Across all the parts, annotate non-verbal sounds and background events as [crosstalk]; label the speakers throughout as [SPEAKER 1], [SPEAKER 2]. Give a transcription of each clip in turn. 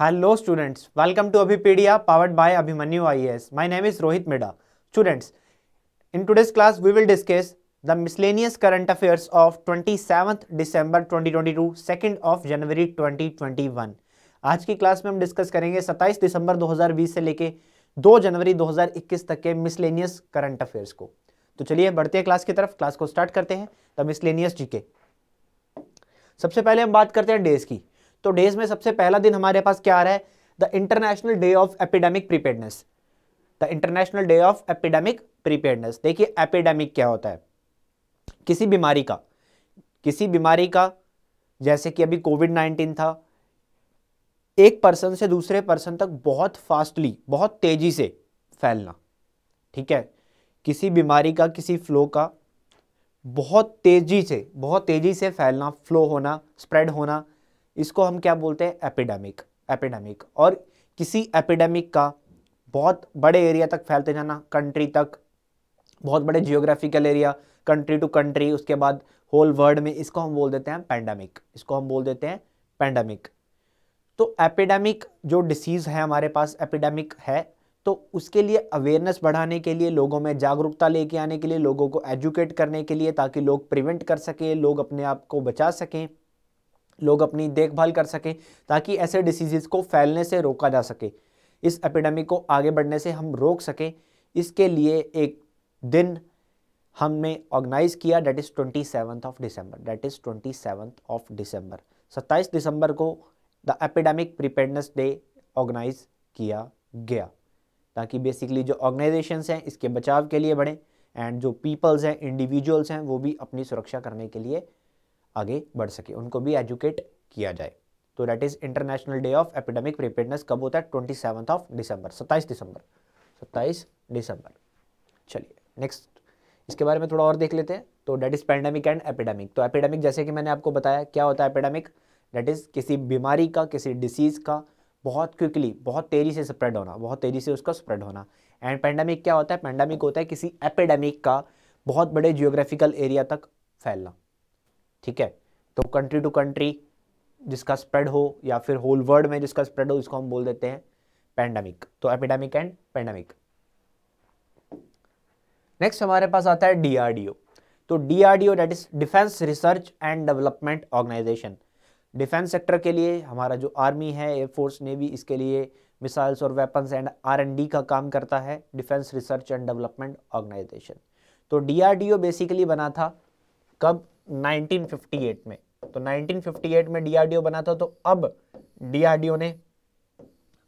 [SPEAKER 1] hello students welcome to Abhipedia powered by Abhimanyu IAS my name is Rohit Midha students in today's class we will discuss the miscellaneous current affairs of twenty seven December twenty of January twenty आज की class में हम discuss करेंगे 27 दिसंबर 2020 से लेके 2 जनवरी 2021 तक के miscellaneous current affairs को तो चलिए बढ़ते हैं क्लास की तरफ क्लास को स्टार्ट करते हैं द मिसलेनियस के सबसे पहले हम बात करते हैं डेज की तो डेज में सबसे पहला दिन हमारे पास क्या आ रहा है the international day of epidemic preparedness the international day of epidemic preparedness देखिए एपिडेमिक क्या होता है किसी बीमारी का किसी बीमारी का जैसे कि अभी कोविड नाइन्टीन था एक पर्सन से दूसरे पर्सन तक बहुत फास्टली बहुत तेजी से फैलना ठीक है किसी बीमारी का किसी फ्लो का बहुत तेजी से बहुत तेजी से फैलना फ्लो होना स्प्रेड होना इसको हम क्या बोलते हैं एपिडेमिक एपिडेमिक और किसी एपिडेमिक का बहुत बड़े एरिया तक फैलते जाना कंट्री तक बहुत बड़े geographical area country to country उसके बाद होल वर्ल्ड में इसको हम बोल देते हैं पैंडेमिक इसको हम बोल देते हैं पैंडमिक तो एपिडेमिक जो डिसीज़ है हमारे पास एपिडेमिक है तो उसके लिए अवेयरनेस बढ़ाने के लिए लोगों में जागरूकता लेके आने के लिए लोगों को एजुकेट करने के लिए ताकि लोग प्रिवेंट कर सकें लोग अपने आप को बचा सकें लोग अपनी देखभाल कर सकें ताकि ऐसे डिसीजेज़ को फैलने से रोका जा सके इस एपिडेमिक को आगे बढ़ने से हम रोक सकें इसके लिए एक दिन हमने ऑर्गेनाइज़ किया that is twenty seventh of December that is twenty seventh of December सत्ताईस दिसंबर को the epidemic preparedness day organise किया गया ताकि बेसिकली जो ऑर्गेनाइजेशंस हैं इसके बचाव के लिए बढ़ें एंड जो पीपल्स हैं इंडिविजुअल्स हैं वो भी अपनी सुरक्षा करने के लिए आगे बढ़ सके उनको भी एजुकेट किया जाए तो that is international day of epidemic preparedness कब होता है ट्वेंटी सेवन ऑफ दिसंबर सत्ताईस दिसंबर सत्ताईस दिसंबर चलिए नेक्स्ट इसके बारे में थोड़ा और देख लेते हैं तो that is pandemic and epidemic तो एपिडेमिक जैसे कि मैंने आपको बताया क्या होता है एपिडेमिक डेट इज़ किसी बीमारी का किसी डिसीज़ का बहुत क्विकली बहुत तेज़ी से स्प्रेड होना बहुत तेज़ी से उसका स्प्रेड होना एंड पैंडेमिक क्या होता है पैंडेमिक होता है किसी एपिडेमिक का बहुत बड़े जियोग्राफिकल एरिया तक फैलना ठीक है तो कंट्री टू कंट्री जिसका स्प्रेड हो या फिर होल वर्ल्ड में जिसका स्प्रेड हो इसको हम बोल देते हैं पैंडमिक तो एपिडेमिक एंड पैंडमिक नेक्स्ट हमारे पास आता है डीआरडीओ तो DRDO that is defence research and development organisation defence sector के लिए हमारा जो आर्मी है एयरफोर्स नेवी इसके लिए मिसाइल्स और weapons and R and D का काम करता है defence research and development organisation तो डीआरडीओ बेसिकली बना था कब 1958 में तो 1958 में डीआरडीओ बना था तो अब डीआरडीओ ने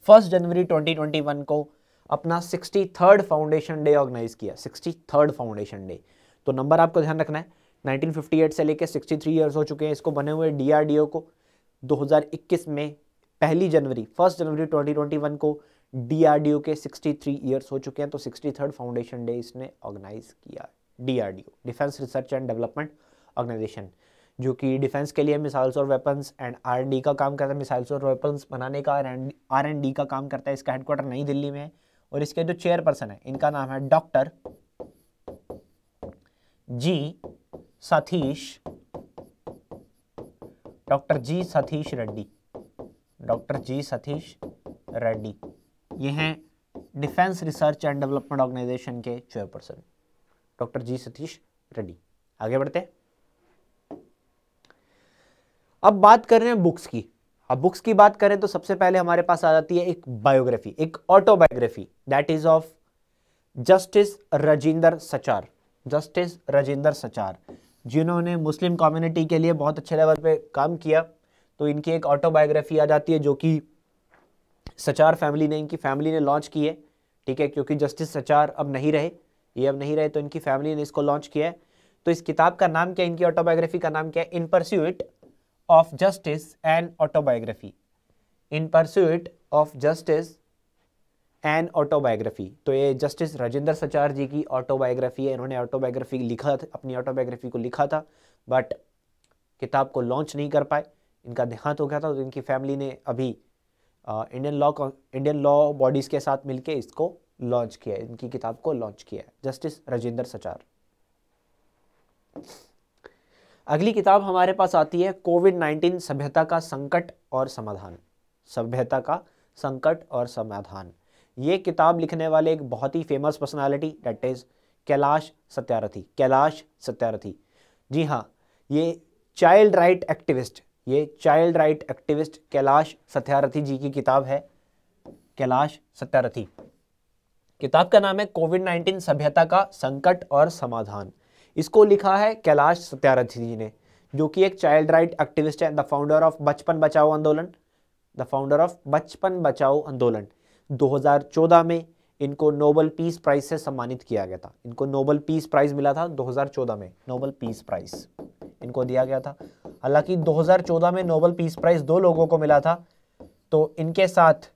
[SPEAKER 1] फर्स्ट जनवरी 2021 को अपना sixty third foundation day organise किया सिक्सटी थर्ड फाउंडेशन डे तो नंबर आपको ध्यान रखना है 1958 से लेकर 63 इयर्स हो चुके हैं इसको बने हुए डीआरडीओ को 2021 में पहली जनवरी फर्स्ट जनवरी 2021 को डीआरडीओ के 63 इयर्स हो चुके हैं तो सिक्सटी थर्ड फाउंडेशन डे इसने ऑर्गेनाइज किया DRDO defence research and development organisation जो कि डिफेंस के लिए मिसाइल्स और वेपन्स एंड आर डी का काम करता है मिसाइल्स और वेपन्स बनाने का आर एंड डी का काम करता है इसका हेडक्वार्टर नई दिल्ली में है और इसके जो चेयरपर्सन है इनका नाम है doctor G Satish doctor G Satish Reddy doctor G Satish Reddy ये हैं defence research and development organisation के chairperson doctor G Satish Reddy आगे बढ़ते हैं अब बात कर रहे हैं बुक्स की अब बुक्स की बात करें तो सबसे पहले हमारे पास आ जाती है एक बायोग्राफी एक autobiography that is of justice Rajinder Sachar justice Rajinder Sachar जिन्होंने मुस्लिम कम्युनिटी के लिए बहुत अच्छे लेवल पे काम किया तो इनकी एक ऑटोबायोग्राफी आ जाती है जो कि सचार फैमिली ने इनकी फैमिली ने लॉन्च की है ठीक है क्योंकि जस्टिस सचार अब नहीं रहे ये अब नहीं रहे तो इनकी फैमिली ने इसको लॉन्च किया है तो इस किताब का नाम क्या इनकी ऑटोबायोग्राफी का नाम क्या है in pursuit of justice and autobiography in pursuit of justice an autobiography तो ये जस्टिस राजेंद्र सचार जी की ऑटोबायोग्राफी है इन्होंने ऑटोबायोग्राफी लिखा था अपनी ऑटोबायोग्राफी को लिखा था बट किताब को लॉन्च नहीं कर पाए इनका देहांत हो गया था तो इनकी फैमिली ने अभी Indian law Indian law bodies के साथ मिलकर इसको लॉन्च किया है इनकी किताब को लॉन्च किया है जस्टिस राजेंद्र सचार अगली किताब हमारे पास आती है कोविड नाइन्टीन सभ्यता का संकट और समाधान सभ्यता का संकट और समाधान ये किताब लिखने वाले एक बहुत ही famous personality that is Kailash Satyarthi Kailash Satyarthi ji हाँ ये चाइल्ड राइट एक्टिविस्ट ये child right activist Kailash Satyarthi ji की किताब है कैलाश सत्यारथी किताब का नाम है कोविड नाइन्टीन सभ्यता का संकट और समाधान इसको लिखा है कैलाश सत्यारथी जी ने जो कि एक चाइल्ड राइट एक्टिविस्ट है the founder of Bachpan Bachao आंदोलन the founder of Bachpan Bachao आंदोलन 2014 में इनको नोबल पीस प्राइज से सम्मानित किया गया था इनको नोबल पीस प्राइज मिला था 2014 में नोबल पीस प्राइज इनको दिया गया था हालांकि 2014 में नोबल पीस प्राइज दो लोगों को मिला था तो इनके साथ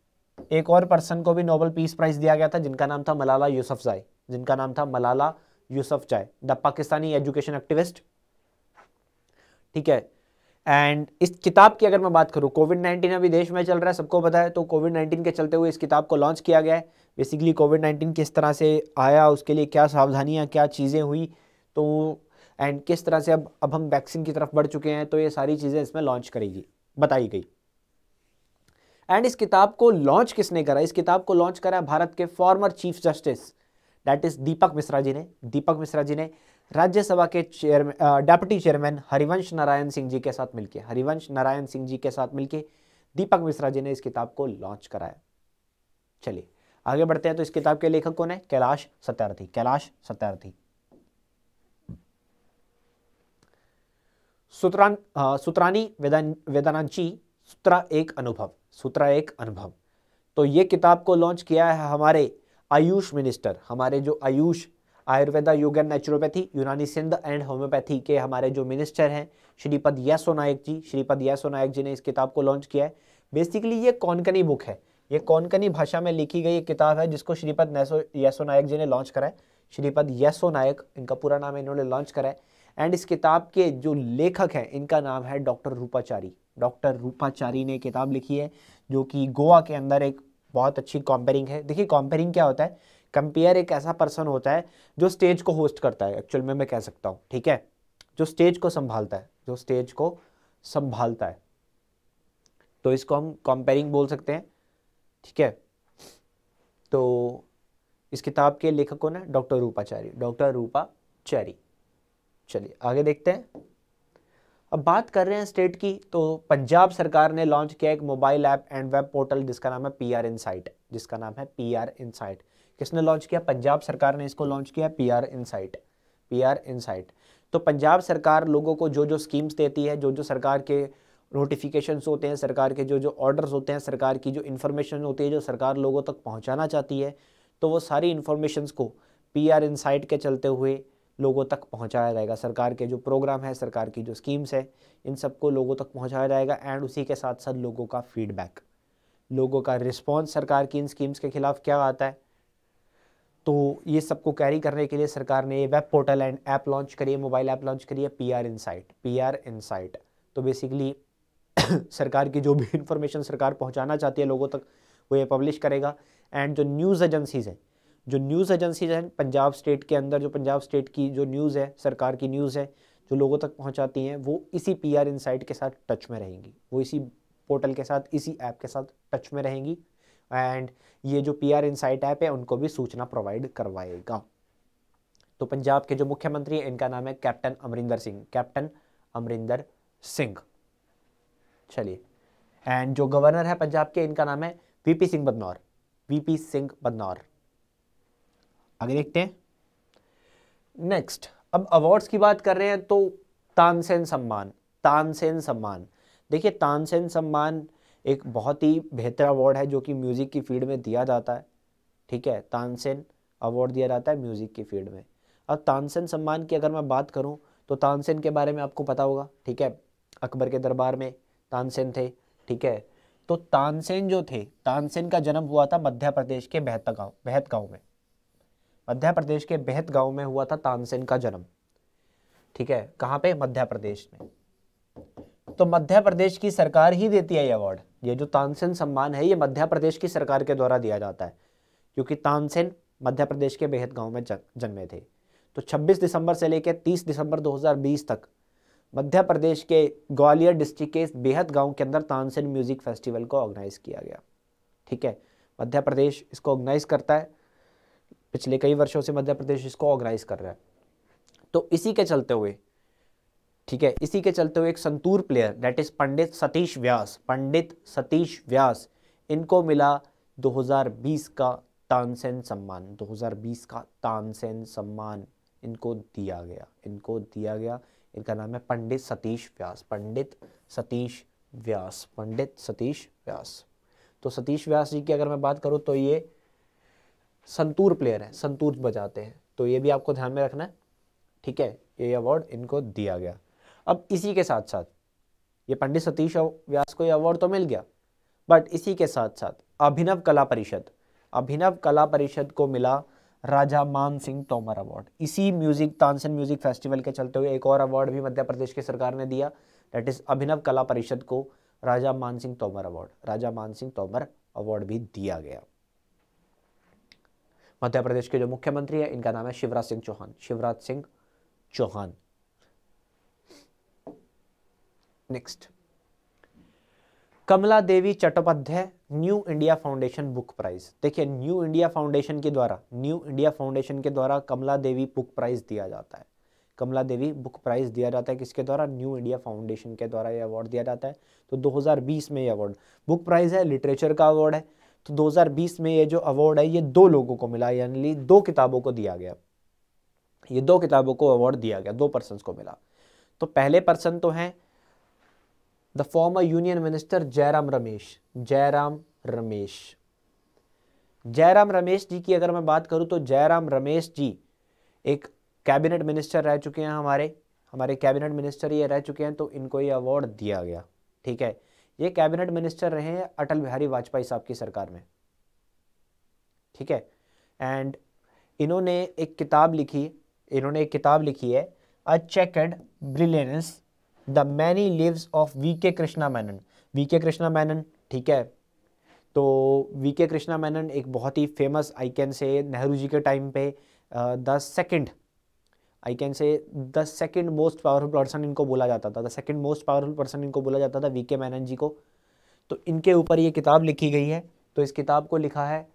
[SPEAKER 1] एक और पर्सन को भी नोबल पीस प्राइज दिया गया था जिनका नाम था मलाला यूसुफजाई जिनका नाम था मलाला यूसफ चाय द पाकिस्तानी एजुकेशन एक्टिविस्ट ठीक है एंड इस किताब की अगर मैं बात करूँ कोविड नाइन्टीन अभी देश में चल रहा है सबको पता है तो कोविड नाइन्टीन के चलते हुए इस किताब को लॉन्च किया गया है बेसिकली कोविड नाइन्टीन किस तरह से आया उसके लिए क्या सावधानियाँ क्या चीज़ें हुई तो एंड किस तरह से अब अब हम वैक्सीन की तरफ बढ़ चुके हैं तो ये सारी चीज़ें इसमें लॉन्च करेगी बताई गई एंड इस किताब को लॉन्च किसने करा इस किताब को लॉन्च करा भारत के former chief justice that is Deepak Mishra ji ने दीपक मिश्रा जी ने राज्यसभा के chairman deputy chairman Harivansh Narayan Singh ji के साथ मिलकर हरिवंश नारायण सिंह जी के साथ मिलकर दीपक मिश्रा जी ने इस किताब को लॉन्च कराया चलिए आगे बढ़ते हैं तो इस किताब के लेखक कौन है कैलाश सत्यार्थी कैलाश सत्यार्थी सूत्रानी वेदान वेदानांची सूत्रा एक अनुभव सूत्रा एक अनुभव तो ये किताब को लॉन्च किया है हमारे आयुष मिनिस्टर हमारे जो आयुष आयुर्वेदा योग एंड नेचुरोपैथी यूनानी सिंध एंड होम्योपैथी के हमारे जो मिनिस्टर हैं श्रीपद यसो नायक जी श्रीपद यसो नायक जी ने इस किताब को लॉन्च किया है बेसिकली ये कौनकनी बुक है ये कौनकनी भाषा में लिखी गई एक किताब है जिसको श्रीपद नैसो यसो नायक जी ने लॉन्च कराए श्रीपद यसो नायक इनका पूरा नाम इन्होंने लॉन्च कराए एंड इस किताब के जो लेखक हैं इनका नाम है डॉक्टर रूपाचारी डॉक्टर रूपाचारी ने किताब लिखी है जो कि गोवा के अंदर एक बहुत अच्छी कॉम्पेरिंग है देखिए कॉम्पेयरिंग क्या होता है कंपेयर एक ऐसा पर्सन होता है जो स्टेज को होस्ट करता है एक्चुअल में मैं कह सकता हूँ ठीक है जो स्टेज को संभालता है जो स्टेज को संभालता है तो इसको हम कॉम्पेयरिंग बोल सकते हैं ठीक है तो इस किताब के लेखक कौन है डॉक्टर रूपाचारी डॉक्टर रूपाचारी चलिए आगे देखते हैं अब बात कर रहे हैं स्टेट की तो पंजाब सरकार ने लॉन्च किया एक mobile app and web portal जिसका नाम है पी आर इनसाइट जिसका नाम है पी आर इनसाइट किसने लॉन्च किया पंजाब सरकार ने इसको लॉन्च किया P R insight P R insight तो पंजाब सरकार लोगों को जो जो स्कीम्स देती है जो जो सरकार के नोटिफिकेशंस होते हैं सरकार के जो जो ऑर्डर्स होते हैं सरकार की जो इन्फॉर्मेशन होती है जो सरकार लोगों तक पहुँचाना चाहती है तो वो सारी इन्फॉर्मेशन को पी आर इनसाइट के चलते हुए लोगों तक पहुंचाया जाएगा सरकार के जो प्रोग्राम है सरकार की जो स्कीम्स है इन सबको लोगों तक पहुंचाया जाएगा एंड उसी के साथ साथ लोगों का फीडबैक लोगों का रिस्पॉन्स सरकार की इन स्कीम्स के खिलाफ क्या आता है तो ये सबको कैरी करने के लिए सरकार ने web portal and app launch करिए मोबाइल ऐप लॉन्च करिए P R insight P R insight तो बेसिकली [coughs] सरकार की जो भी इंफॉर्मेशन सरकार पहुँचाना चाहती है लोगों तक वो ये पब्लिश करेगा एंड जो न्यूज़ एजेंसीज हैं जो न्यूज़ एजेंसीज हैं पंजाब स्टेट के अंदर जो पंजाब स्टेट की जो न्यूज़ है सरकार की न्यूज़ है जो लोगों तक पहुंचाती हैं वो इसी पी आर इनसाइट के साथ टच में रहेंगी वो इसी पोर्टल के साथ इसी ऐप के साथ टच में रहेंगी एंड ये जो पी आर इनसाइट ऐप है उनको भी सूचना प्रोवाइड करवाएगा तो पंजाब के जो मुख्यमंत्री हैं इनका नाम है कैप्टन अमरिंदर सिंह कैप्टन अमरिंदर सिंह चलिए एंड जो गवर्नर है पंजाब के इनका नाम है वी सिंह बदनौर वी सिंह बदनौर आगे देखते हैं नेक्स्ट अब अवार्ड्स की बात कर रहे हैं तो तानसेन सम्मान तानसेन सम्मान देखिए तानसेन सम्मान एक बहुत ही बेहतर अवार्ड है जो कि म्यूज़िक की फील्ड में दिया जाता है ठीक है तानसेन अवार्ड दिया जाता है म्यूज़िक की फील्ड में अब तानसेन सम्मान की अगर मैं बात करूं तो तानसेन के बारे में आपको पता होगा ठीक है अकबर के दरबार में तानसेन थे ठीक है तो तानसेन जो थे तानसेन का जन्म हुआ था मध्य प्रदेश के बहता गाँव बहत गाँव में मध्य प्रदेश के बेहत गांव में हुआ था तानसेन का जन्म ठीक है कहां पे मध्य प्रदेश में तो मध्य प्रदेश की सरकार ही देती है ये अवार्ड ये जो तानसेन सम्मान है ये मध्य प्रदेश की सरकार के द्वारा दिया जाता है क्योंकि तानसेन मध्य प्रदेश के बेहद गांव में जन्मे थे तो 26 दिसंबर से लेकर 30 दिसंबर 2020 तक मध्य प्रदेश के ग्वालियर डिस्ट्रिक्ट के बेहद गांव के अंदर तानसेन म्यूजिक फेस्टिवल को ऑर्गेनाइज किया गया ठीक है मध्य प्रदेश इसको ऑर्गेनाइज करता है पिछले कई वर्षों से मध्य प्रदेश इसको ऑर्गेनाइज कर रहा है तो इसी के चलते हुए ठीक है इसी के चलते हुए एक santoor player that is Pandit Satish Vyas Pandit Satish Vyas इनको मिला 2020 का तानसेन सम्मान 2020 का तानसेन सम्मान इनको दिया गया इनको दिया गया इनका नाम है पंडित सतीश व्यास पंडित सतीश व्यास पंडित सतीश व्यास तो सतीश व्यास जी की अगर मैं बात करूँ तो ये संतूर प्लेयर हैं संतूर बजाते हैं तो ये भी आपको ध्यान में रखना है ठीक है ये अवार्ड इनको दिया गया अब इसी के साथ साथ ये पंडित सतीश व्यास को ये अवार्ड तो मिल गया बट इसी के साथ साथ अभिनव कला परिषद अभिनव कला परिषद को मिला राजा मान सिंह तोमर अवार्ड इसी म्यूजिक तानसेन म्यूजिक फेस्टिवल के चलते हुए एक और अवार्ड भी मध्य प्रदेश की सरकार ने दिया दैट इज अभिनव कला परिषद को राजा मान सिंह तोमर अवार्ड राजा मान सिंह तोमर अवार्ड भी दिया गया मध्य प्रदेश के जो मुख्यमंत्री है इनका नाम है Shivraj Singh Chouhan Shivraj Singh Chouhan next Kamala Devi Chattopadhyay new India foundation book prize देखिए न्यू इंडिया फाउंडेशन के द्वारा न्यू इंडिया फाउंडेशन के द्वारा कमला देवी बुक प्राइज दिया जाता है कमला देवी बुक प्राइज दिया जाता है किसके द्वारा न्यू इंडिया फाउंडेशन के द्वारा ये अवार्ड दिया जाता है तो 2020 में ये अवार्ड बुक प्राइज है लिटरेचर का अवार्ड है तो 2020 में ये जो अवार्ड है ये दो लोगों को मिला यानी दो किताबों को दिया गया ये दो किताबों को अवार्ड दिया गया दो पर्सन को मिला तो पहले पर्सन तो हैं the former union minister Jairam Ramesh Jairam Ramesh Jairam Ramesh ji की अगर मैं बात करूं तो जयराम रमेश जी एक कैबिनेट मिनिस्टर रह चुके हैं हमारे हमारे कैबिनेट मिनिस्टर ये रह चुके हैं तो इनको ये अवार्ड दिया गया ठीक है ये कैबिनेट मिनिस्टर रहे हैं अटल बिहारी वाजपेयी साहब की सरकार में ठीक है एंड इन्होंने एक किताब लिखी इन्होंने एक किताब लिखी है a chequered brilliance the many lives of V K Krishna मैनन we K Krishna मैनन ठीक है तो वी के कृष्णा मैनन एक बहुत ही फेमस आई कैन से नेहरू जी के टाइम पे the uh, second I can say the second most powerful person इनको बोला जाता था the second most powerful person इनको बोला जाता था वी के मैनन जी को तो इनके ऊपर ये किताब लिखी गई है तो इस किताब को लिखा है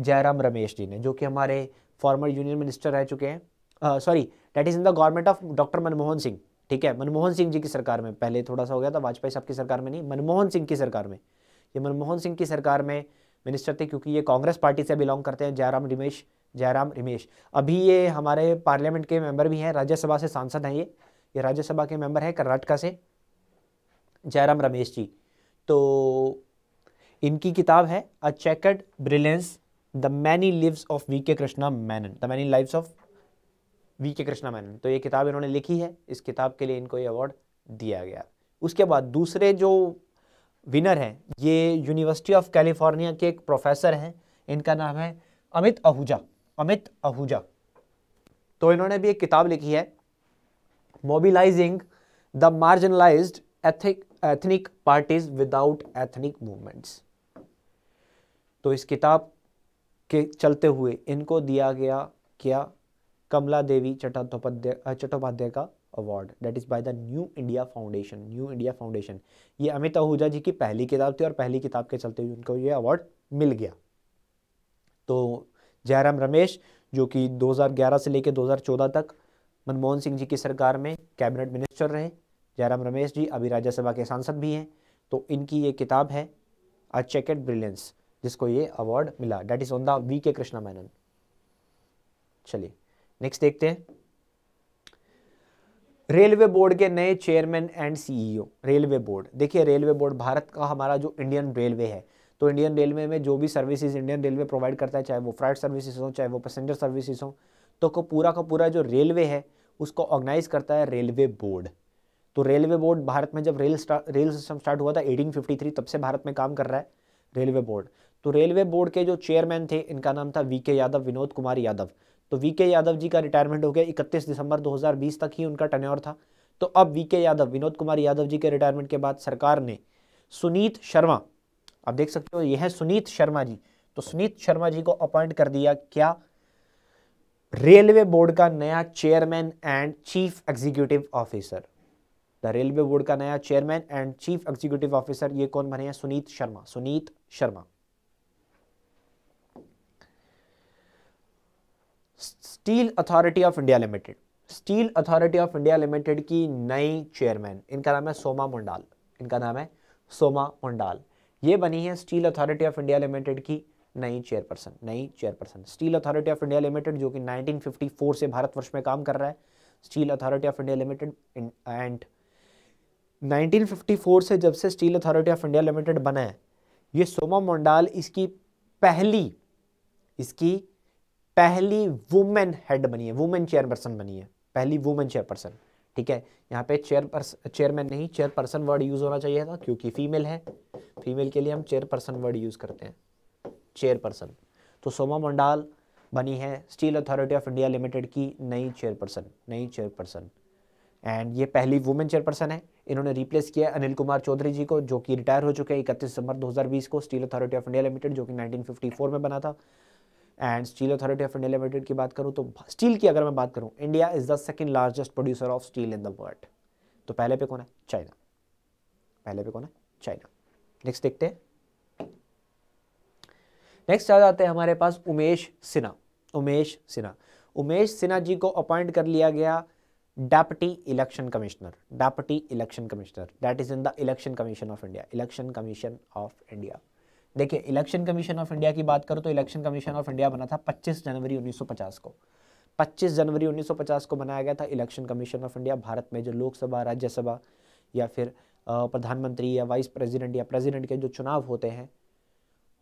[SPEAKER 1] जयराम रमेश जी ने जो कि हमारे फॉर्मर यूनियन मिनिस्टर रह चुके हैं sorry that is in the government of doctor Manmohan Singh ठीक है मनमोहन सिंह जी की सरकार में पहले थोड़ा सा हो गया था वाजपेयी साहब की सरकार में नहीं मनमोहन सिंह की सरकार में ये मनमोहन सिंह की सरकार में मिनिस्टर थे क्योंकि ये कांग्रेस पार्टी से बिलोंग करते हैं जयराम रमेश जयराम रमेश अभी ये हमारे पार्लियामेंट के मेंबर भी हैं राज्यसभा से सांसद हैं ये ये राज्यसभा के मेंबर हैं कर्नाटका से जयराम रमेश जी तो इनकी किताब है a chequered brilliance the many lives of V K Krishna Menon the many lives of V K Krishna मैनन तो ये किताब इन्होंने लिखी है इस किताब के लिए इनको ये अवार्ड दिया गया उसके बाद दूसरे जो विनर हैं ये यूनिवर्सिटी ऑफ कैलिफोर्निया के एक प्रोफेसर हैं इनका नाम है अमित आहूजा अमित आहूजा तो इन्होंने भी एक किताब लिखी है mobilising the marginalise ethic ethnic parties without ethnic movements तो इस किताब के चलते हुए इनको दिया गया क्या कमला देवी चट्टोपाध्याय चट्टोपाध्याय का award that is by the new India foundation new India foundation ये अमित आहूजा जी की पहली किताब थी और पहली किताब के चलते हुए उनको ये अवार्ड मिल गया तो जयराम रमेश जो कि 2011 से लेकर 2014 तक मनमोहन सिंह जी की सरकार में कैबिनेट मिनिस्टर रहे जयराम रमेश जी अभी राज्यसभा के सांसद भी हैं तो इनकी ये किताब है अ चेकेट ब्रिलियंस जिसको ये अवार्ड मिला that is on the V K Krishna मैनन चलिए नेक्स्ट देखते हैं रेलवे बोर्ड के नए chairman and CEO railway board देखिए रेलवे बोर्ड भारत का हमारा जो इंडियन रेलवे है तो इंडियन रेलवे में जो भी सर्विसेज इंडियन रेलवे प्रोवाइड करता है चाहे वो फ्राइट सर्विसेज हो चाहे वो पैसेंजर सर्विसेज हो तो को पूरा का पूरा जो रेलवे है उसको ऑर्गेनाइज करता है रेलवे बोर्ड तो रेलवे बोर्ड भारत में जब रेल रेल सिस्टम स्टार्ट हुआ था एटीन तब से भारत में काम कर रहा है रेलवे बोर्ड तो रेलवे बोर्ड के जो चेयरमैन थे इनका नाम था वी के यादव विनोद कुमार यादव तो वी के यादव जी का रिटायरमेंट हो गया इकतीस दिसंबर दो तक ही उनका टन्योर था तो अब वी के यादव विनोद कुमार यादव जी के रिटायरमेंट के बाद सरकार ने सुनीत शर्मा आप देख सकते हो ये है सुनीत शर्मा जी तो सुनीत शर्मा जी को अपॉइंट कर दिया क्या रेलवे बोर्ड का नया chairman and chief executive officer the railway board का नया chairman and chief executive officer ये कौन बने हैं Sunit Sharma Sunit Sharma steel authority of India limited steel authority of India limited की नई चेयरमैन इनका नाम है सोमा मुंडाल इनका नाम है सोमा मुंडाल ये बनी है steel authority of India limited की नई चेयरपर्सन नई chairperson steel authority of India limited जो कि 1954 से भारतवर्ष में काम कर रहा है steel authority of India limited and 1954 से जब से steel authority of India limited बना है ये सोमा मोंडाल इसकी पहली इसकी पहली वुमेन हेड बनी है वुमेन चेयरपर्सन बनी है पहली वुमेन चेयरपर्सन ठीक है यहाँ पे चेयर चेयरमैन नहीं चेयर पर्सन वर्ड यूज़ होना चाहिए था क्योंकि फीमेल है फीमेल के लिए हम चेयर पर्सन वर्ड यूज़ करते हैं चेयर पर्सन तो सोमा मंडाल बनी है steel authority of India limited की नई चेयरपर्सन नई चेयरपर्सन एंड ये पहली वुमेन चेयरपर्सन है इन्होंने रिप्लेस किया अनिल कुमार चौधरी जी को जो कि रिटायर हो चुके हैं इकतीस दिसंबर 2020 को steel authority of India limited जो कि 1954 में बना था and steel authority of India limited की बात करूँ तो स्टील की अगर मैं बात करूँ India is the second largest producer of steel in the world तो पहले पे कौन है चाइना पहले पे कौन है चाइना नेक्स्ट देखते हैं नेक्स्ट आ जाते हैं हमारे पास उमेश सिन्हा उमेश सिन्हा उमेश सिन्हा जी को अपॉइंट कर लिया गया deputy election commissioner deputy election commissioner that is in the election commission of India election commission of India देखिए इलेक्शन कमीशन ऑफ इंडिया की बात करो तो इलेक्शन कमीशन ऑफ इंडिया बना था 25 जनवरी 1950 को 25 जनवरी 1950 को बनाया गया था election commission of India Bharat में जो लोकसभा राज्यसभा या फिर प्रधानमंत्री या वाइस प्रेसिडेंट या प्रेसिडेंट के जो चुनाव होते हैं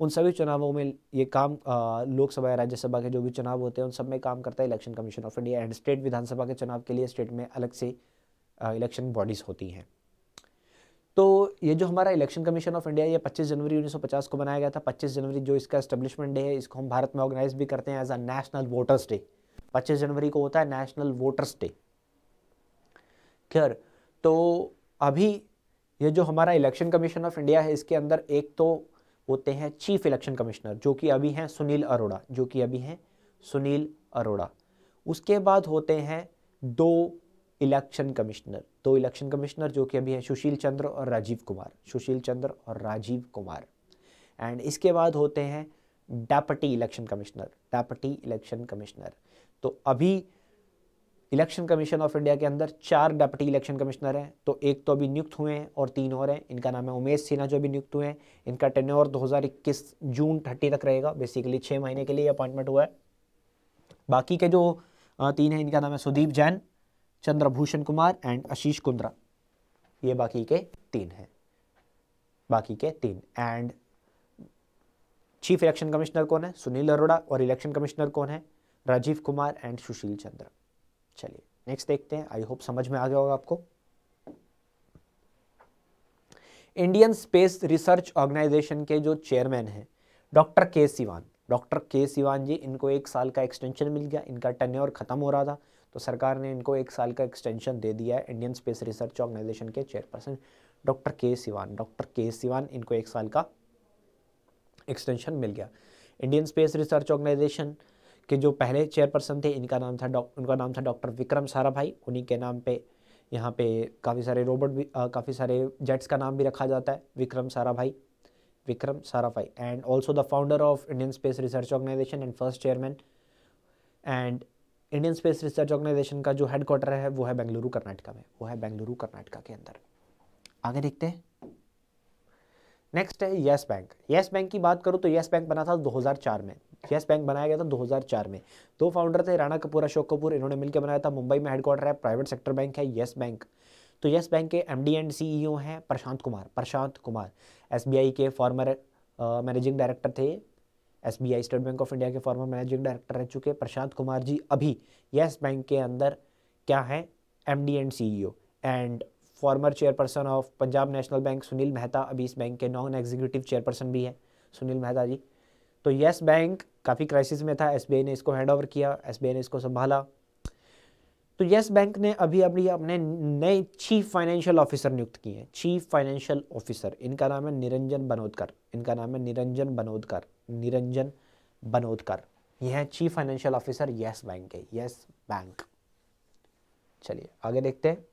[SPEAKER 1] उन सभी चुनावों में ये काम लोकसभा या राज्यसभा के जो भी चुनाव होते हैं उन सब में काम करता है election commission of India and state Vidhan Sabha के चुनाव के लिए स्टेट में अलग से इलेक्शन बॉडीज़ होती हैं तो ये जो हमारा इलेक्शन कमीशन ऑफ इंडिया ये 25 जनवरी 1950 को बनाया गया था 25 जनवरी जो इसका एस्टेब्लिशमेंट डे है इसको हम भारत में ऑर्गेनाइज भी करते हैं as a national voters day 25 जनवरी को होता है नेशनल वोटर्स डे खैर तो अभी ये जो हमारा इलेक्शन कमीशन ऑफ इंडिया है इसके अंदर एक तो होते हैं चीफ इलेक्शन कमिश्नर जो कि अभी हैं सुनील अरोड़ा जो कि अभी हैं सुनील अरोड़ा उसके बाद होते हैं दो इलेक्शन कमिश्नर दो इलेक्शन कमिश्नर जो कि अभी हैं सुशील चंद्र और राजीव कुमार सुशील चंद्र और राजीव कुमार एंड इसके बाद होते हैं deputy election commissioner deputy election commissioner तो अभी इलेक्शन कमीशन ऑफ इंडिया के अंदर चार डेप्टी इलेक्शन कमिश्नर हैं तो एक तो अभी नियुक्त हुए हैं और तीन और हैं इनका नाम है उमेश सिन्हा जो अभी नियुक्त हुए हैं इनका टेन्योर 2021 जून थर्टी तक रहेगा बेसिकली छः महीने के लिए अपॉइंटमेंट हुआ है बाकी के जो तीन हैं इनका नाम है सुदीप जैन चंद्रभूषण कुमार एंड आशीष कुंद्रा ये बाकी के तीन हैं बाकी के तीन एंड चीफ इलेक्शन कमिश्नर कौन है सुनील अरोड़ा और इलेक्शन कमिश्नर कौन है राजीव कुमार एंड सुशील चंद्र चलिए नेक्स्ट देखते हैं आई होप समझ में आ गया होगा आपको इंडियन स्पेस रिसर्च ऑर्गेनाइजेशन के जो चेयरमैन हैं doctor K Sivan doctor K Siwan जी इनको एक साल का एक्सटेंशन मिल गया इनका टन्य खत्म हो रहा था तो सरकार ने इनको एक साल का एक्सटेंशन दे दिया है इंडियन स्पेस रिसर्च ऑर्गेनाइजेशन के chairperson doctor K Sivan doctor K Siwan इनको एक साल का एक्सटेंशन मिल गया इंडियन स्पेस रिसर्च ऑर्गेनाइजेशन के जो पहले चेयरपर्सन थे इनका नाम था उनका नाम था डॉक्टर विक्रम सारा भाई उन्हीं के नाम पे यहाँ पे काफ़ी सारे रोबोट भी काफ़ी सारे जेट्स का नाम भी रखा जाता है Vikram Sarabhai Vikram Sarabhai and also the founder of Indian space research organisation and first chairman and Indian space research organisation का जो हेडक्वार्टर है वो है बेंगलुरु कर्नाटका में वो है बेंगलुरु कर्नाटका के अंदर आगे देखते हैं नेक्स्ट है येस बैंक येस बैंक की बात करूँ तो येस बैंक बना था दो में येस बैंक बनाया गया था 2004 में दो फाउंडर थे राणा कपूर अशोक कपूर इन्होंने मिलकर बनाया था मुंबई में हेडक्वार्टर है प्राइवेट सेक्टर बैंक है येस बैंक तो येस बैंक के एमडी एंड सीईओ हैं प्रशांत कुमार प्रशांत कुमार एसबीआई के फॉर्मर मैनेजिंग डायरेक्टर थे S state bank of India के फॉर्मर मैनेजिंग डायरेक्टर रह चुके प्रशांत कुमार जी अभी येस बैंक के अंदर क्या हैं M D and C and former chairperson of Punjab national bank Sunil Mehta अभी इस बैंक के नॉन एग्जीक्यूटिव चेयरपर्सन भी हैं सुनील मेहता जी तो येस बैंक काफ़ी क्राइसिस में था एस ने इसको हैंड ओवर किया एस ने इसको संभाला तो येस बैंक ने अभी अभी अपने नए चीफ फाइनेंशियल ऑफिसर नियुक्त किए हैं चीफ फाइनेंशियल ऑफिसर इनका नाम है निरंजन बनोदकर इनका नाम है निरंजन बनोदकर निरंजन बनोदकर यह है chief financial officer yes bank के यस बैंक चलिए आगे देखते हैं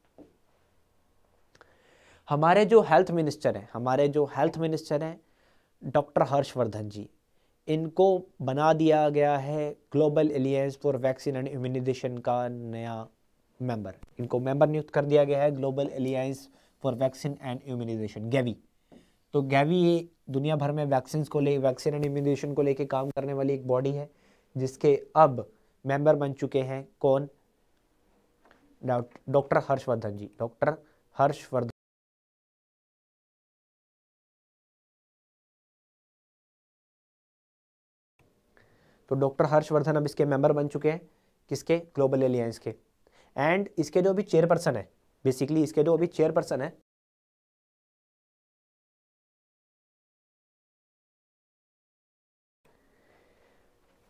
[SPEAKER 1] हमारे जो हेल्थ मिनिस्टर हैं हमारे जो हेल्थ मिनिस्टर हैं डॉक्टर हर्षवर्धन जी इनको बना दिया गया है global alliance for vaccine and immunisation का नया मेंबर इनको मेंबर नियुक्त कर दिया गया है global alliance for vaccine and immunisation Gavi तो गैवी दुनिया भर में वैक्सीन को ले वैक्सीन एंड इम्यूनेशन को लेके काम करने वाली एक बॉडी है जिसके अब मेंबर बन चुके हैं कौन डॉक्टर हर्षवर्धन जी डॉक्टर हर्षवर्धन तो डॉक्टर हर्षवर्धन अब इसके मेंबर बन चुके हैं किसके ग्लोबल एलियंस के एंड इसके जो अभी चेयरपर्सन है बेसिकली इसके जो अभी चेयरपर्सन है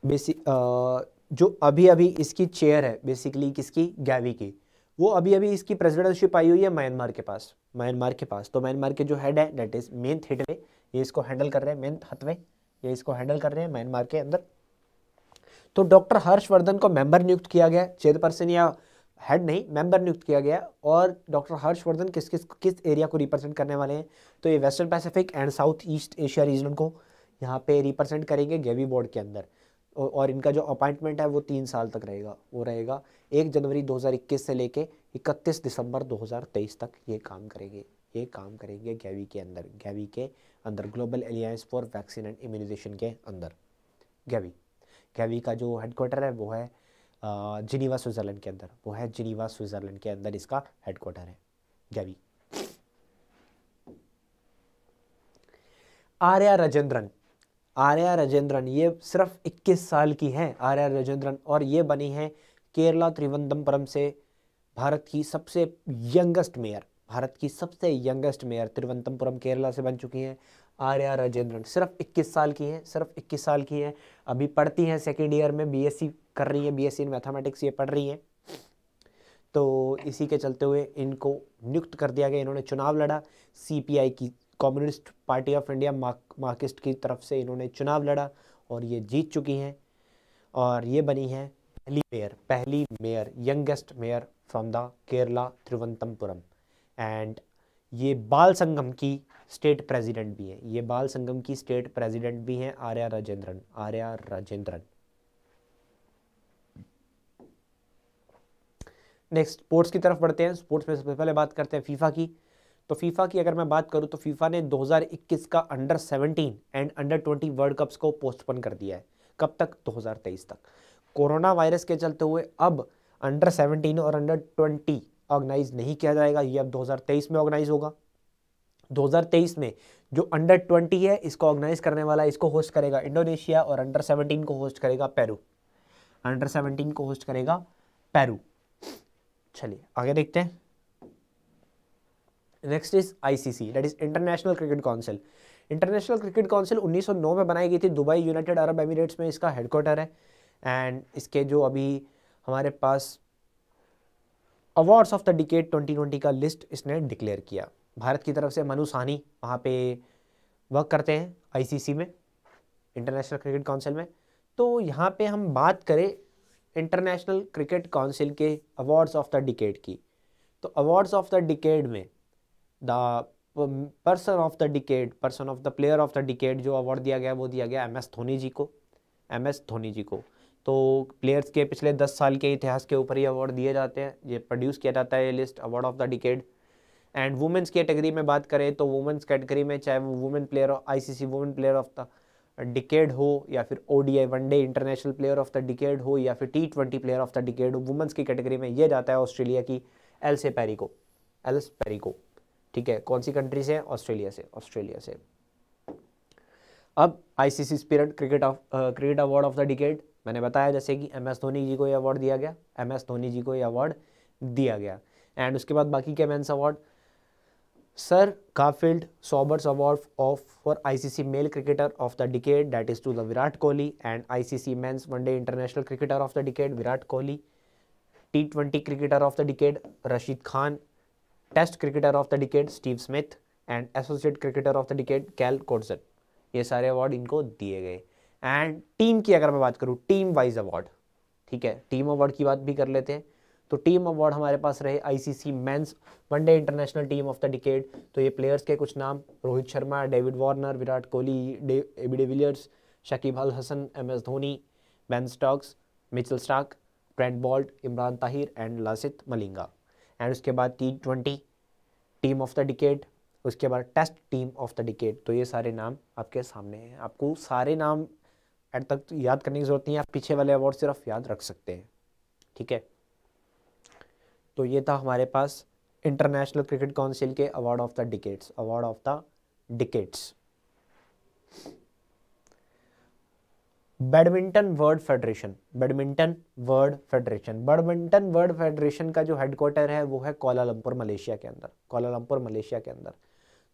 [SPEAKER 1] बेसिक जो अभी अभी इसकी चेयर है बेसिकली किसकी गैवी की वो अभी अभी इसकी प्रेसिडेंटशिप आई हुई है म्यांमार के पास म्यांमार के पास तो म्यांमार के जो हेड है डेट इज मेन थेटवे ये इसको हैंडल कर रहे हैं मेन हथवे ये इसको हैंडल कर रहे हैं म्यांमार के अंदर तो डॉक्टर हर्षवर्धन को मेंबर नियुक्त किया गया चेयरपर्सन या हेड नहीं मेंबर नियुक्त किया गया और डॉक्टर हर्षवर्धन किस किस किस एरिया को रिप्रेजेंट करने वाले हैं तो ये Western Pacific and South East Asia region को यहाँ पे रिप्रेजेंट करेंगे गेवी बोर्ड के अंदर और इनका जो अपॉइंटमेंट है वो तीन साल तक रहेगा वो रहेगा एक जनवरी 2021 से लेके 31 दिसंबर 2023 तक ये काम करेंगे ये काम करेंगे गैवी के अंदर गैवी के अंदर global alliance for vaccine and immunisation के अंदर गैवी गैवी का जो हेडक्वार्टर है वो है जिनीवा स्विट्ज़रलैंड के अंदर वो है जिनीवा स्विट्ज़रलैंड के अंदर इसका हेडक्वाटर है गैवी आर्या राजेंद्रन आर्या राजेंद्रन ये सिर्फ 21 साल की हैं आर्या राजेंद्रन और ये बनी हैं केरला त्रिवंदमपुरम से भारत की सबसे यंगेस्ट मेयर भारत की सबसे यंगेस्ट मेयर त्रिवंतमपुरम केरला से बन चुकी हैं आर्या राजेंद्रन सिर्फ 21 साल की हैं सिर्फ 21 साल की हैं अभी पढ़ती हैं सेकेंड ईयर में बीएससी कर रही हैं बीएससी इन मैथमेटिक्स ये पढ़ रही हैं तो इसी के चलते हुए इनको नियुक्त कर दिया गया इन्होंने चुनाव लड़ा सीपीआई की communist party of India Marxist की तरफ से इन्होंने चुनाव लड़ा और ये जीत चुकी हैं और ये बनी हैं पहली मेयर पहली mayor youngest mayor from the Kerala Thiruvananthapuram and ये बाल संगम की स्टेट प्रेसिडेंट भी हैं ये बाल संगम की स्टेट प्रेसिडेंट भी हैं आर्या राजेंद्रन आर्या राजेंद्रन नेक्स्ट स्पोर्ट्स की तरफ बढ़ते हैं स्पोर्ट्स में सबसे पहले बात करते हैं फीफा की तो फीफा की अगर मैं बात करूँ तो फीफा ने 2021 का under 17 and under 20 world cups को पोस्टपोन कर दिया है कब तक 2023 तक कोरोना वायरस के चलते हुए अब अंडर 17 और अंडर 20 ऑर्गेनाइज नहीं किया जाएगा ये अब 2023 में ऑर्गेनाइज होगा 2023 में जो अंडर 20 है इसको ऑर्गेनाइज करने वाला इसको होस्ट करेगा इंडोनेशिया और अंडर 17 को होस्ट करेगा पेरू अंडर 17 को होस्ट करेगा पेरू चलिए आगे देखते हैं next is ICC that is international cricket council international cricket council 1909 में बनाई गई थी दुबई यूनाइटेड अरब एमिरेट्स में इसका हेडक्वार्टर है एंड इसके जो अभी हमारे पास अवार्ड्स ऑफ द डिकेट 2020 का लिस्ट इसने डिक्लेयर किया भारत की तरफ से मनु सानी वहाँ पे वर्क करते हैं आईसीसी में इंटरनेशनल क्रिकेट काउंसिल में तो यहाँ पे हम बात करें इंटरनेशनल क्रिकेट काउंसिल के अवार्ड्स ऑफ द डिकेट की तो अवार्ड्स ऑफ द डिकेड में the person of the decade person of the player of the decade जो अवार्ड दिया गया वो दिया गया एम एस धोनी जी को एम एस धोनी जी को तो प्लेयर्स के पिछले दस साल के इतिहास के ऊपर ही अवार्ड दिए जाते हैं ये प्रोड्यूस किया जाता है ये list award of the decade and women's category में बात करें तो वुमेंस कैटेगरी में चाहे वो women player I C C women player of the decade हो या फिर O D I one day international player of the decade हो या फिर T twenty player of the decade हो वुमेंस की कैटेगरी में यह जाता है ऑस्ट्रेलिया की एल से पैरी को एल्स पैरी को ठीक है कौन सी कंट्री से ऑस्ट्रेलिया से ऑस्ट्रेलिया से अब ICC spirit cricket of cricket award of the decade मैंने बताया जैसे कि एम एस धोनी जी को ये अवार्ड दिया गया एम एस धोनी जी को ये अवार्ड दिया गया एंड उसके बाद बाकी के men's award sir Garfield Sobers award of for ICC male cricketer of the decade that is to the Virat Kohli and ICC men's one day international cricketer of the decade Virat Kohli T twenty cricketer of the decade Rashid Khan test cricketer of the decade Steve Smith and associate cricketer of the decade Kyle Coetzer ये सारे award इनको दिए गए and team की अगर मैं बात करूँ टीम वाइज अवार्ड ठीक है टीम अवार्ड की बात भी कर लेते हैं तो टीम अवार्ड हमारे पास रहे ICC men's one day international team of the decade तो ये प्लेयर्स के कुछ नाम Rohit Sharma David Warner Virat Kohli A B Villiers Shakib Al Hasan M S Dhoni Ben Stokes Mitchell Starc Trent Boult Imran Tahir and Lasith Malinga and उसके बाद T twenty team of the decade उसके बाद test team of the decade तो ये सारे नाम आपके सामने हैं आपको सारे नाम एट तक तो याद करने की ज़रूरत नहीं है आप पीछे वाले अवार्ड सिर्फ याद रख सकते हैं ठीक है तो ये था हमारे पास इंटरनेशनल क्रिकेट काउंसिल के award of the decades award of the decades badminton world federation badminton world federation badminton world federation का जो हेडक्वार्टर है वो है कोलालंपुर मलेशिया के अंदर कोलालंपुर मलेशिया के अंदर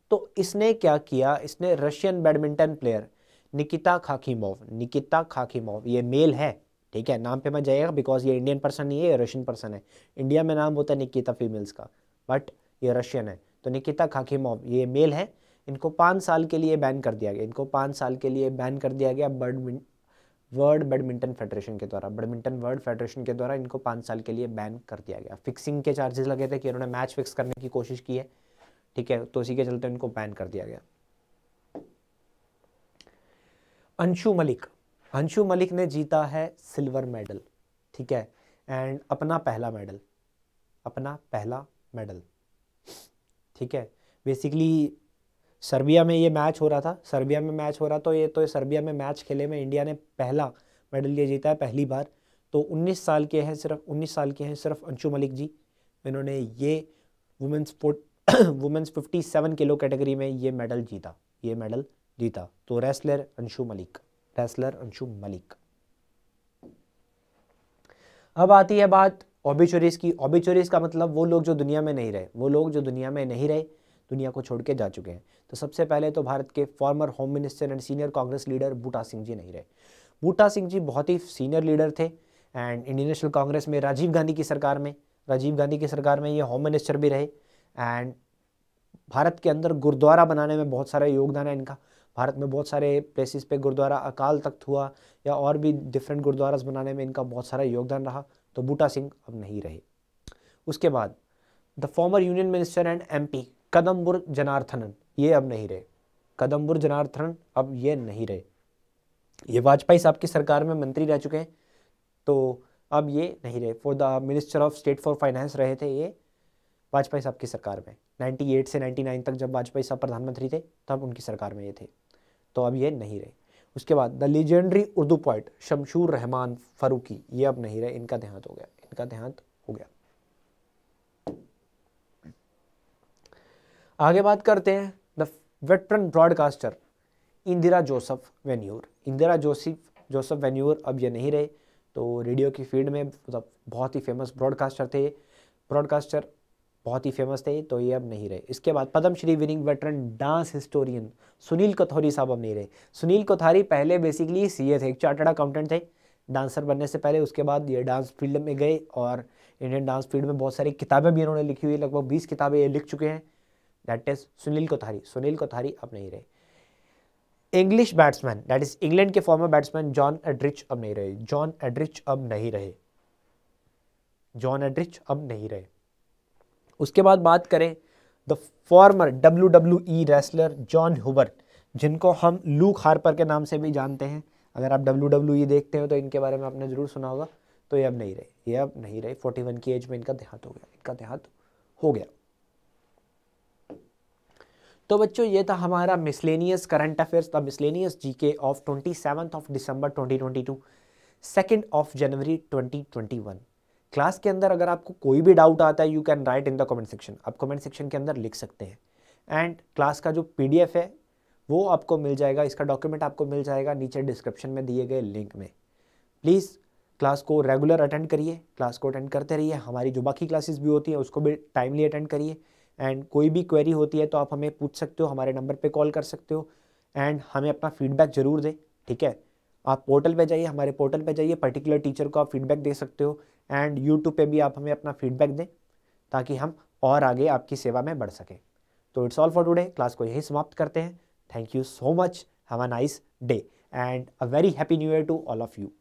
[SPEAKER 1] तो इसने क्या किया इसने Russian badminton player Nikita Khakimov Nikita Khakimov ये मेल है ठीक है नाम पे मैं जाएगा बिकॉज ये इंडियन पर्सन नहीं है ये रशियन पर्सन है इंडिया में नाम होता है निकिता फीमेल्स का बट ये रशियन है तो निकिता खाकीमोव ये मेल है इनको पाँच साल के लिए बैन कर दिया गया इनको पाँच साल के लिए बैन कर दिया गया बैडमिंट वर्ल्ड बैडमिंटन फेडरेशन के द्वारा बैडमिंटन वर्ल्ड फेडरेशन के द्वारा इनको पाँच साल के लिए बैन कर दिया गया फिक्सिंग के चार्जेस लगे थे कि इन्होंने मैच फिक्स करने की कोशिश की है ठीक है तो इसी के चलते इनको बैन कर दिया गया अंशु मलिक अंशु मलिक ने जीता है सिल्वर मेडल ठीक है एंड अपना पहला मेडल अपना पहला मेडल ठीक है बेसिकली सर्बिया में ये मैच हो रहा था सर्बिया में मैच हो रहा तो ये तो सर्बिया में मैच खेले में इंडिया ने पहला मेडल ये जीता है पहली बार तो 19 साल के हैं सिर्फ 19 साल के हैं सिर्फ अंशु मलिक जी इन्होंने ये वुमेंस फोट वुमेंस 57 किलो कैटेगरी में ये मेडल जीता ये मेडल जीता तो रेसलर अंशु मलिक रेसलर अंशु मलिक अब आती है बात ओबिचोरीज की ओबिचोरीज का मतलब वो लोग जो दुनिया में नहीं रहे वो लोग जो दुनिया में नहीं रहे दुनिया को छोड़ के जा चुके हैं तो सबसे पहले तो भारत के former home minister and senior Congress leader Buta Singh ji नहीं रहे बूटा सिंह जी बहुत ही सीनियर लीडर थे एंड इंडियन नेशनल कांग्रेस में राजीव गांधी की सरकार में राजीव गांधी की सरकार में ये होम मिनिस्टर भी रहे एंड भारत के अंदर गुरुद्वारा बनाने में बहुत सारा योगदान है इनका भारत में बहुत सारे प्लेसेस पे गुरुद्वारा अकाल तख्त हुआ या और भी डिफरेंट गुरुद्वारा बनाने में इनका बहुत सारा योगदान रहा तो बूटा सिंह अब नहीं रहे उसके बाद the former union minister and MP Kadambur Janardhanan ये अब नहीं रहे कदम्बुर जनार्थन अब ये नहीं रहे ये वाजपेयी साहब की सरकार में मंत्री रह चुके हैं तो अब ये नहीं रहे for the minister of state for finance रहे थे ये वाजपेयी साहब की सरकार में 98 से 99 तक जब वाजपेयी साहब प्रधानमंत्री थे तब उनकी सरकार में ये थे तो अब ये नहीं रहे उसके बाद the legendary Urdu poet Shamsur Rahman Faruqi ये अब नहीं रहे इनका देहांत हो गया इनका देहांत आगे बात करते हैं the veteran broadcaster Indira Joseph Venniyoor Indira Joseph Joseph Venniyoor अब ये नहीं रहे तो रेडियो की फील्ड में मतलब बहुत ही फेमस ब्रॉडकास्टर थे ब्रॉडकास्टर बहुत ही फेमस थे तो ये अब नहीं रहे इसके बाद Padmashri winning veteran dance historian Sunil Kothari साहब अब नहीं रहे सुनील कोथारी पहले बेसिकली सी थे एक चार्ट अकाउंटेंट थे डांसर बनने से पहले उसके बाद ये डांस फील्ड में गए और इंडियन डांस फील्ड में बहुत सारी किताबें भी इन्होंने लिखी हुई लगभग बीस किताबें ये लिख चुके हैं दैट इज सुनील कोथारी सुनील कोथारी अब नहीं रहे English batsman that is England के फॉर्मर बैट्समैन जॉन एड्रिच अब नहीं रहे जॉन एड्रिच अब नहीं रहे जॉन एड्रिच अब नहीं रहे उसके बाद बात करें the former W W E wrestler John Hubert जिनको हम लूक हार्पर के नाम से भी जानते हैं अगर आप डब्ल्यू डब्ल्यू ई देखते हो तो इनके बारे में आपने ज़रूर सुना होगा तो ये अब नहीं रहे ये अब नहीं रहे फोर्टी वन की एज में इनका देहात हो गया इनका देहात हो गया तो बच्चों ये था हमारा miscellaneous current affairs the miscellaneous GK of twenty seventh of December twenty twenty two second of January twenty twenty one class के अंदर अगर आपको कोई भी डाउट आता है you can write in the comment section आप कमेंट सेक्शन के अंदर लिख सकते हैं एंड क्लास का जो पी है वो आपको मिल जाएगा इसका डॉक्यूमेंट आपको मिल जाएगा नीचे डिस्क्रिप्शन में दिए गए लिंक में प्लीज़ क्लास को रेगुलर अटेंड करिए क्लास को अटेंड करते रहिए हमारी जो बाकी क्लासेस भी होती हैं उसको भी टाइमली अटेंड करिए एंड कोई भी क्वेरी होती है तो आप हमें पूछ सकते हो हमारे नंबर पे कॉल कर सकते हो एंड हमें अपना फीडबैक ज़रूर दें ठीक है आप पोर्टल पे जाइए हमारे पोर्टल पे जाइए पर्टिकुलर टीचर को आप फीडबैक दे सकते हो एंड यूट्यूब पे भी आप हमें अपना फीडबैक दें ताकि हम और आगे आपकी सेवा में बढ़ सकें तो it's all for today class को यही समाप्त करते हैं thank you so much have a nice day and a very happy new year to all of you